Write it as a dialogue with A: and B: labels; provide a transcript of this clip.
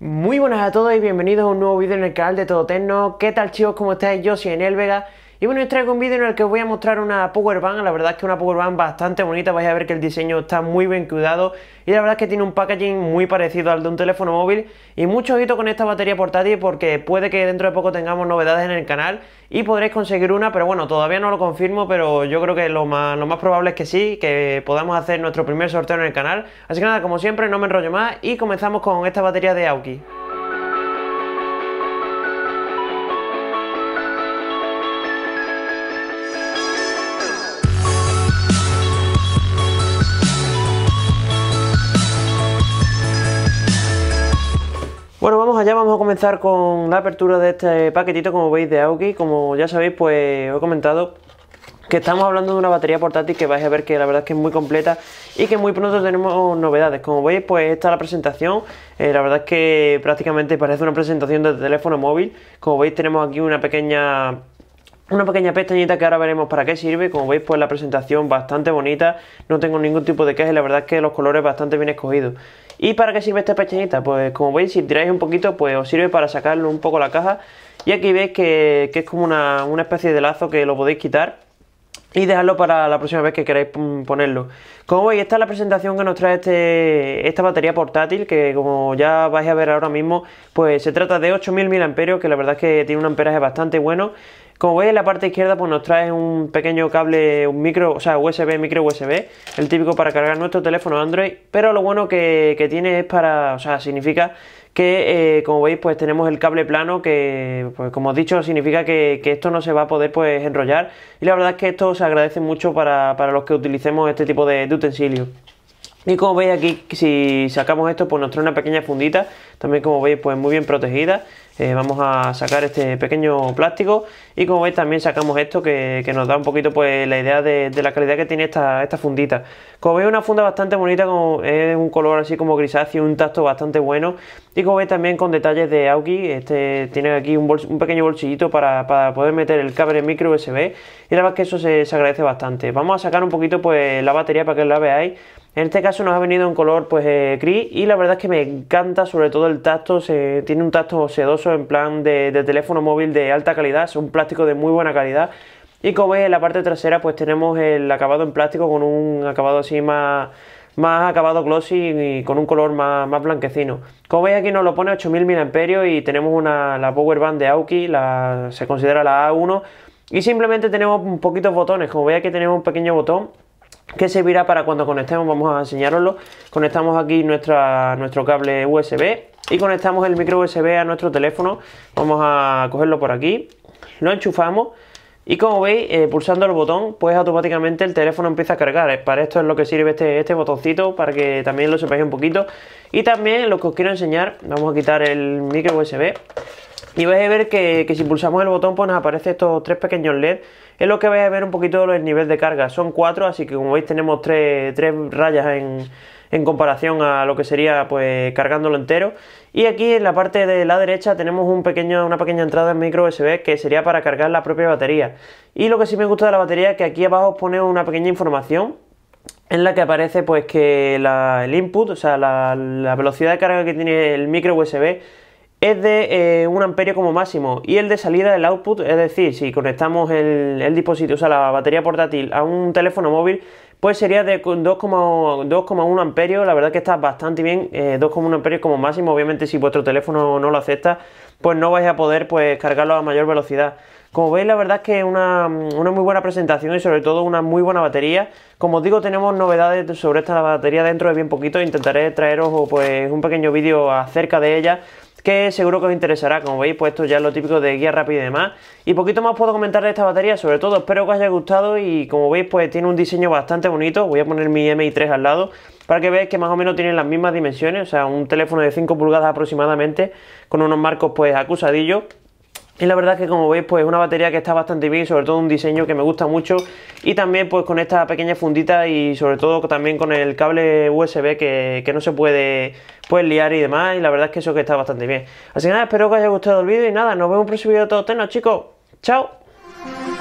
A: Muy buenas a todos y bienvenidos a un nuevo vídeo en el canal de Todo ¿Qué tal chicos? ¿Cómo estáis? Yo soy Enel Vega y bueno, os traigo un vídeo en el que os voy a mostrar una power la verdad es que una power bastante bonita, vais a ver que el diseño está muy bien cuidado y la verdad es que tiene un packaging muy parecido al de un teléfono móvil y mucho ojito con esta batería portátil porque puede que dentro de poco tengamos novedades en el canal y podréis conseguir una, pero bueno, todavía no lo confirmo, pero yo creo que lo más, lo más probable es que sí, que podamos hacer nuestro primer sorteo en el canal. Así que nada, como siempre, no me enrollo más y comenzamos con esta batería de Aoki. vamos vamos a comenzar con la apertura de este paquetito, como veis, de Aoki. Como ya sabéis, pues os he comentado que estamos hablando de una batería portátil que vais a ver que la verdad es que es muy completa y que muy pronto tenemos novedades. Como veis, pues está la presentación. Eh, la verdad es que prácticamente parece una presentación de teléfono móvil. Como veis, tenemos aquí una pequeña una pequeña pestañita que ahora veremos para qué sirve, como veis pues la presentación bastante bonita, no tengo ningún tipo de queja y la verdad es que los colores bastante bien escogidos. ¿Y para qué sirve esta pestañita? Pues como veis si tiráis un poquito pues os sirve para sacarlo un poco la caja y aquí veis que, es como una, especie de lazo que lo podéis quitar y dejarlo para la próxima vez que queráis ponerlo. Como veis, esta es la presentación que nos trae este, esta batería portátil, que como ya vais a ver ahora mismo, pues se trata de 8000 mAh, que la verdad es que tiene un amperaje bastante bueno. Como veis en la parte izquierda pues nos trae un pequeño cable, un micro, o sea USB, micro USB, el típico para cargar nuestro teléfono Android, pero lo bueno que, tiene es para, o sea, significa que eh, como veis pues tenemos el cable plano que pues como he dicho significa que, esto no se va a poder pues enrollar y la verdad es que esto se agradece mucho para, los que utilicemos este tipo de, de utensilios. Y como veis aquí, si sacamos esto, pues nos trae una pequeña fundita, también como veis, pues muy bien protegida. Eh, vamos a sacar este pequeño plástico y como veis también sacamos esto que, nos da un poquito pues la idea de, la calidad que tiene esta, fundita como veis una funda bastante bonita con es un color así como grisáceo un tacto bastante bueno y como veis también con detalles de Auki este tiene aquí un, pequeño bolsillito para, poder meter el cable micro USB y la verdad es que eso se, se agradece bastante vamos a sacar un poquito pues la batería para que la veáis en este caso nos ha venido en color pues eh, gris y la verdad es que me encanta sobre todo el tacto, se, tiene un tacto sedoso en plan de, teléfono móvil de alta calidad, es un plástico de muy buena calidad y como veis en la parte trasera pues tenemos el acabado en plástico con un acabado así más, más acabado glossy y con un color más, blanquecino. Como veis aquí nos lo pone 8000 mAh y tenemos una, la power band de Aoki, se considera la A1 y simplemente tenemos un poquitos botones, como veis aquí tenemos un pequeño botón que servirá para cuando conectemos, vamos a enseñaroslo. Conectamos aquí nuestro cable USB y conectamos el micro USB a nuestro teléfono. Vamos a cogerlo por aquí, lo enchufamos y como veis, eh, pulsando el botón, pues automáticamente el teléfono empieza a cargar. Eh, para esto es lo que sirve este, este botoncito, para que también lo sepáis un poquito. Y también lo que os quiero enseñar, vamos a quitar el micro USB. Y vais a ver que, si pulsamos el botón pues nos aparecen estos tres pequeños LED. Es lo que vais a ver un poquito el nivel de carga. Son cuatro, así que como veis tenemos tres, rayas en, comparación a lo que sería pues, cargándolo entero y aquí en la parte de la derecha tenemos una pequeña entrada en micro USB que sería para cargar la propia batería y lo que sí me gusta de la batería es que aquí abajo os pone una pequeña información en la que aparece pues que la, el input, o sea la, la velocidad de carga que tiene el micro USB es de 1 eh, un amperio como máximo y el de salida del output, es decir, si conectamos el, dispositivo, o sea, la batería portátil a un teléfono móvil, pues sería de 2,1 amperio la verdad que está bastante bien, 2,1 eh, amperio como máximo, obviamente si vuestro teléfono no lo acepta, pues no vais a poder pues, cargarlo a mayor velocidad. Como veis, la verdad es que una, una muy buena presentación y sobre todo una muy buena batería. Como os digo, tenemos novedades sobre esta batería dentro de bien poquito, intentaré traeros pues, un pequeño vídeo acerca de ella, que seguro que os interesará. Como veis, pues esto ya es lo típico de guía rápida y demás. Y poquito más puedo comentar de esta batería, sobre todo espero que os haya gustado y como veis, pues tiene un diseño bastante bonito. Voy a poner mi MI3 al lado para que veáis que más o menos tienen las mismas dimensiones, o sea, un teléfono de 5 pulgadas aproximadamente, con unos marcos pues acusadillos, y la verdad que como veis pues es una batería que está bastante bien, sobre todo un diseño que me gusta mucho y también pues con esta pequeña fundita y sobre todo también con el cable USB que, no se puede pues, liar y demás y la verdad es que eso que está bastante bien. Así que nada, espero que os haya gustado el vídeo y nada, nos vemos en el próximo vídeo de todos chicos. ¡Chao!